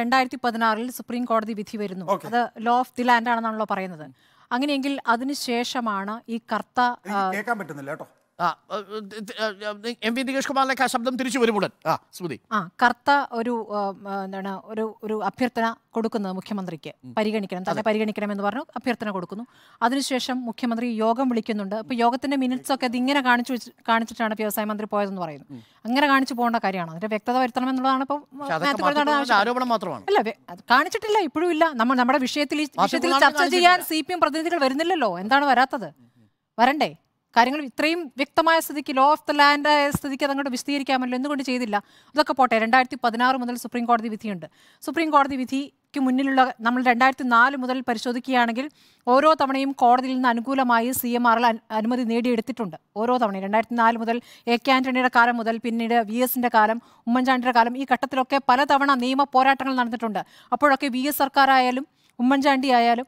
രണ്ടായിരത്തി പതിനാറിൽ സുപ്രീം കോടതി വിധി വരുന്നു അത് ലോ ഓഫ് ദി ലാൻഡ് ആണെന്നാണല്ലോ പറയുന്നത് അങ്ങനെയെങ്കിൽ അതിനുശേഷമാണ് ഈ കർത്ത കേൾക്കാൻ പറ്റുന്നില്ല കേട്ടോ ആ എം വി നികേഷ് ശബ്ദം തിരിച്ചു വരുമുടൻ ആ സ്മൃതി ആ കർത്ത ഒരു എന്താണ് ഒരു ഒരു അഭ്യർത്ഥന കൊടുക്കുന്നത് മുഖ്യമന്ത്രിക്ക് പരിഗണിക്കണം തന്നെ പരിഗണിക്കണം എന്ന് പറഞ്ഞു അഭ്യർത്ഥന കൊടുക്കുന്നു അതിനുശേഷം മുഖ്യമന്ത്രി യോഗം വിളിക്കുന്നുണ്ട് അപ്പോൾ യോഗത്തിന്റെ മിനിറ്റ്സ് ഒക്കെ അത് ഇങ്ങനെ കാണിച്ചു കാണിച്ചിട്ടാണ് വ്യവസായ മന്ത്രി പോയതെന്ന് പറയുന്നു അങ്ങനെ കാണിച്ചു പോകേണ്ട കാര്യമാണ് അതിന്റെ വ്യക്തത വരുത്തണമെന്നുള്ളതാണ് മാത്രമാണ് അല്ല കാണിച്ചിട്ടില്ല ഇപ്പോഴും ഇല്ല നമ്മൾ നമ്മുടെ വിഷയത്തിൽ വിഷയത്തിൽ ചർച്ച ചെയ്യാൻ സി പി എം പ്രതിനിധികൾ വരുന്നില്ലല്ലോ എന്താണ് വരാത്തത് വരണ്ടേ കാര്യങ്ങൾ ഇത്രയും വ്യക്തമായ സ്ഥിതിക്ക് ലോ ഓഫ് ദ ലാൻഡ് ആയ സ്ഥിതിക്ക് അതങ്ങോട്ട് വിശദീകരിക്കാമല്ലോ എന്തുകൊണ്ട് ചെയ്തില്ല അതൊക്കെ പോട്ടെ രണ്ടായിരത്തി പതിനാറ് മുതൽ സുപ്രീം കോടതി വിധിയുണ്ട് സുപ്രീം കോടതി വിധിക്ക് മുന്നിലുള്ള നമ്മൾ രണ്ടായിരത്തി നാല് മുതൽ പരിശോധിക്കുകയാണെങ്കിൽ ഓരോ തവണയും കോടതിയിൽ നിന്ന് അനുകൂലമായി സി എം ആറിൽ അനുമതി നേടിയെടുത്തിട്ടുണ്ട് ഓരോ തവണയും രണ്ടായിരത്തി നാല് മുതൽ എ കെ ആന്റണിയുടെ കാലം മുതൽ പിന്നീട് വി എസിൻ്റെ കാലം ഉമ്മൻചാണ്ടിയുടെ കാലം ഈ ഘട്ടത്തിലൊക്കെ പലതവണ നിയമ പോരാട്ടങ്ങൾ നടന്നിട്ടുണ്ട് അപ്പോഴൊക്കെ വി എസ് സർക്കാരായാലും ഉമ്മൻചാണ്ടി ആയാലും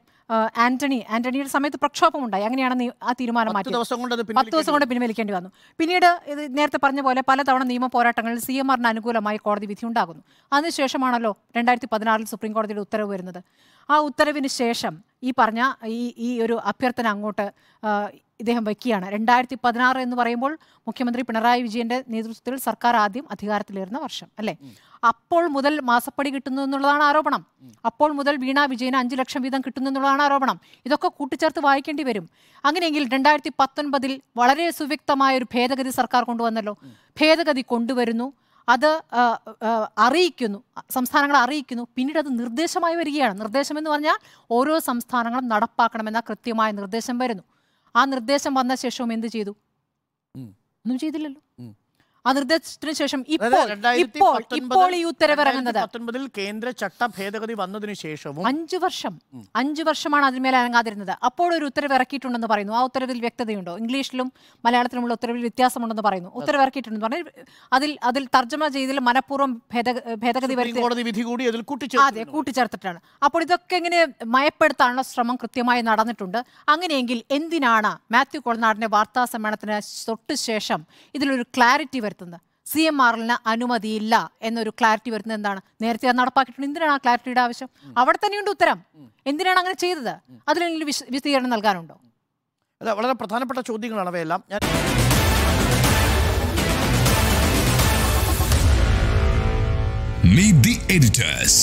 ആന്റണി ആന്റണിയുടെ സമയത്ത് പ്രക്ഷോഭം ഉണ്ടായി അങ്ങനെയാണ് ആ തീരുമാനം മാറ്റി പത്ത് ദിവസം കൊണ്ട് പിൻവലിക്കേണ്ടി വന്നു പിന്നീട് ഇത് നേരത്തെ പറഞ്ഞ പോലെ പലതവണ നിയമ പോരാട്ടങ്ങളിൽ സി എം ആറിന് അനുകൂലമായി കോടതി വിധി ഉണ്ടാകുന്നു അതിനുശേഷമാണല്ലോ രണ്ടായിരത്തി പതിനാറിൽ സുപ്രീം കോടതിയുടെ ഉത്തരവ് വരുന്നത് ആ ഉത്തരവിന് ശേഷം ഈ പറഞ്ഞ ഈ ഈ ഒരു അഭ്യർത്ഥന അങ്ങോട്ട് ഇദ്ദേഹം വയ്ക്കുകയാണ് രണ്ടായിരത്തി പതിനാറ് എന്ന് പറയുമ്പോൾ മുഖ്യമന്ത്രി പിണറായി വിജയന്റെ നേതൃത്വത്തിൽ സർക്കാർ ആദ്യം അധികാരത്തിലേറുന്ന വർഷം അല്ലേ അപ്പോൾ മുതൽ മാസപ്പടി കിട്ടുന്നു എന്നുള്ളതാണ് ആരോപണം അപ്പോൾ മുതൽ വീണ വിജയന് അഞ്ചു ലക്ഷം വീതം കിട്ടുന്നു എന്നുള്ളതാണ് ആരോപണം ഇതൊക്കെ കൂട്ടിച്ചേർത്ത് വായിക്കേണ്ടി വരും അങ്ങനെയെങ്കിൽ രണ്ടായിരത്തി പത്തൊൻപതിൽ വളരെ സുവ്യക്തമായ ഒരു ഭേദഗതി സർക്കാർ കൊണ്ടുവന്നല്ലോ ഭേദഗതി കൊണ്ടുവരുന്നു അത് അറിയിക്കുന്നു സംസ്ഥാനങ്ങളെ അറിയിക്കുന്നു പിന്നീട് അത് നിർദ്ദേശമായി വരികയാണ് നിർദ്ദേശം എന്ന് പറഞ്ഞാൽ ഓരോ സംസ്ഥാനങ്ങളും നടപ്പാക്കണമെന്ന കൃത്യമായ നിർദ്ദേശം വരുന്നു ആ നിർദ്ദേശം വന്ന ശേഷവും എന്ത് ചെയ്തു ഒന്നും ചെയ്തില്ലല്ലോ ആ നിർദ്ദേശത്തിന് ശേഷം ഇപ്പോൾ ഇപ്പോൾ ഇപ്പോൾ ഈ ഉത്തരവ് ഇറങ്ങുന്നത് പത്തൊൻപതിൽ കേന്ദ്ര ചട്ട ഭേദഗതി വന്നതിന് ശേഷവും അഞ്ചു വർഷം അഞ്ചു വർഷമാണ് മേലെ ഇറങ്ങാതിരുന്നത് അപ്പോൾ ഒരു ഉത്തരവ് ഇറക്കിയിട്ടുണ്ടെന്ന് പറയുന്നു ആ ഉത്തരവിൽ വ്യക്തതയുണ്ടോ ഇംഗ്ലീഷിലും മലയാളത്തിലുമുള്ള ഉത്തരവിൽ വ്യത്യാസമുണ്ടെന്ന് പറയുന്നു ഉത്തരവ് ഇറക്കിയിട്ടുണ്ടെന്ന് പറഞ്ഞാൽ അതിൽ അതിൽ തർജ്ജമ ചെയ്തതിൽ മനഃപൂർവ്വം ഭേദഗതി വരുത്തി കൂടി അതിൽ അതെ കൂട്ടിച്ചേർത്തിട്ടാണ് അപ്പോൾ ഇതൊക്കെ ഇങ്ങനെ മയപ്പെടുത്താനുള്ള ശ്രമം കൃത്യമായി നടന്നിട്ടുണ്ട് അങ്ങനെയെങ്കിൽ എന്തിനാണ് മാത്യു കൊളനാടിന്റെ വാർത്താ സമ്മേളനത്തിന് തൊട്ട് ശേഷം ഇതിലൊരു ക്ലാരിറ്റി വരുന്നത് വരുത്തുന്നത് സി എം ആറിന് അനുമതിയില്ല എന്നൊരു ക്ലാരിറ്റി വരുന്നത് എന്താണ് നേരത്തെ അത് നടപ്പാക്കിയിട്ടുണ്ട് എന്തിനാണ് ആ ക്ലാരിറ്റിയുടെ ആവശ്യം അവിടെ തന്നെയുണ്ട് ഉത്തരം എന്തിനാണ് അങ്ങനെ ചെയ്തത് അതിലെങ്കിലും വിശദീകരണം നൽകാനുണ്ടോ അല്ല വളരെ പ്രധാനപ്പെട്ട ചോദ്യങ്ങളാണ് അവയെല്ലാം ഞാൻ Meet the editors.